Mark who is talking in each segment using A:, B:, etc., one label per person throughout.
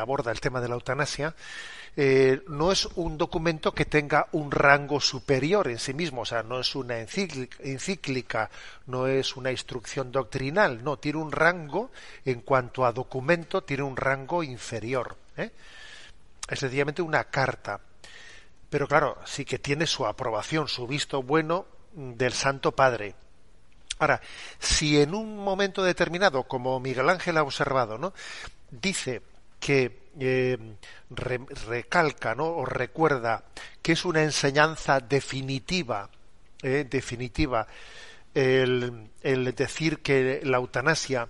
A: aborda el tema de la eutanasia, eh, no es un documento que tenga un rango superior en sí mismo, o sea, no es una encíclica, no es una instrucción doctrinal, no, tiene un rango, en cuanto a documento, tiene un rango inferior. ¿eh? Es sencillamente una carta. Pero claro, sí que tiene su aprobación, su visto bueno del Santo Padre. Ahora, si en un momento determinado, como Miguel Ángel ha observado, ¿no? dice que eh, recalca o recuerda que es una enseñanza definitiva, eh, definitiva, el, decir que la eutanasia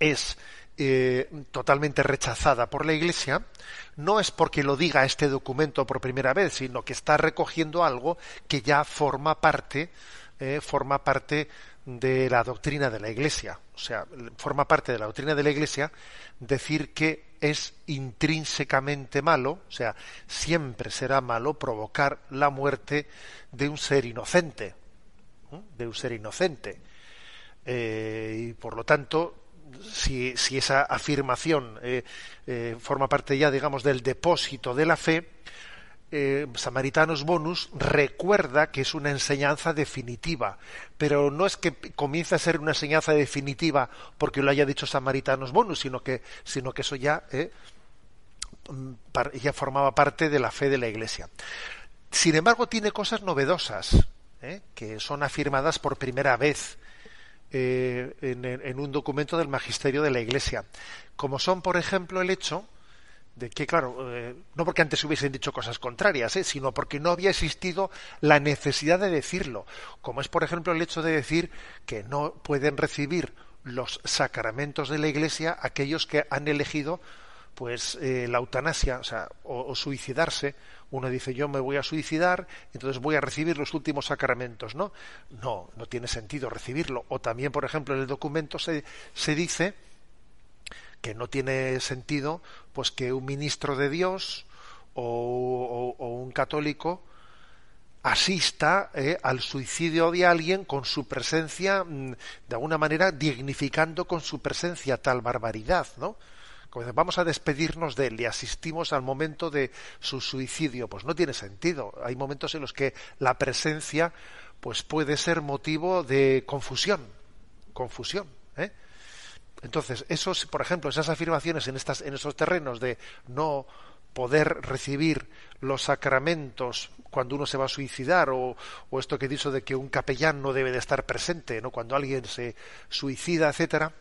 A: es eh, totalmente rechazada por la Iglesia, no es porque lo diga este documento por primera vez, sino que está recogiendo algo que ya forma parte eh, forma parte de la doctrina de la Iglesia. O sea, forma parte de la doctrina de la Iglesia decir que es intrínsecamente malo, o sea, siempre será malo provocar la muerte de un ser inocente, de un ser inocente. Eh, y por lo tanto, si, esa afirmación eh, forma parte ya, digamos, del depósito de la fe, eh, Samaritanos Bonus recuerda que es una enseñanza definitiva, pero no es que comience a ser una enseñanza definitiva porque lo haya dicho Samaritanos Bonus, sino que, sino que eso ya, eh, ya formaba parte de la fe de la Iglesia. Sin embargo, tiene cosas novedosas eh, que son afirmadas por primera vez. en un documento del magisterio de la Iglesia, como son, por ejemplo, el hecho de que, claro, eh, no porque antes hubiesen dicho cosas contrarias, eh, sino porque no había existido la necesidad de decirlo, como es, por ejemplo, el hecho de decir que no pueden recibir los sacramentos de la Iglesia aquellos que han elegido pues eh, la eutanasia, o o, suicidarse. Uno dice yo me voy a suicidar, entonces voy a recibir los últimos sacramentos, ¿no? No, no tiene sentido recibirlo. O también, por ejemplo, en el documento se, se dice que no tiene sentido pues que un ministro de Dios o, un católico asista eh, al suicidio de alguien con su presencia, mm, de alguna manera dignificando con su presencia tal barbaridad, ¿no? Como vamos a despedirnos de él y asistimos al momento de su suicidio, pues no tiene sentido. Hay momentos en los que la presencia pues puede ser motivo de confusión, confusión, ¿eh? Entonces, esos, por ejemplo, esas afirmaciones en, estas, esos terrenos de no poder recibir los sacramentos cuando uno se va a suicidar o, esto que he de que un capellán no debe de estar presente, ¿no? Cuando alguien se suicida, etcétera.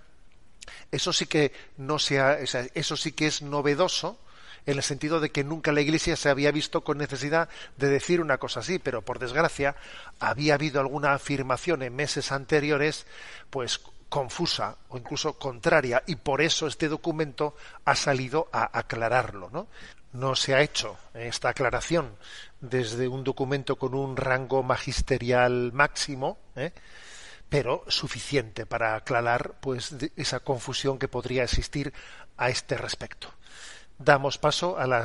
A: Eso sí que no sea, eso sí que es novedoso en el sentido de que nunca la Iglesia se había visto con necesidad de decir una cosa así, pero por desgracia había habido alguna afirmación en meses anteriores, pues confusa o incluso contraria y por eso este documento ha salido a aclararlo. No, no se ha hecho esta aclaración desde un documento con un rango magisterial máximo, ¿eh? pero suficiente para aclarar pues, esa confusión que podría existir a este respecto. Damos paso a la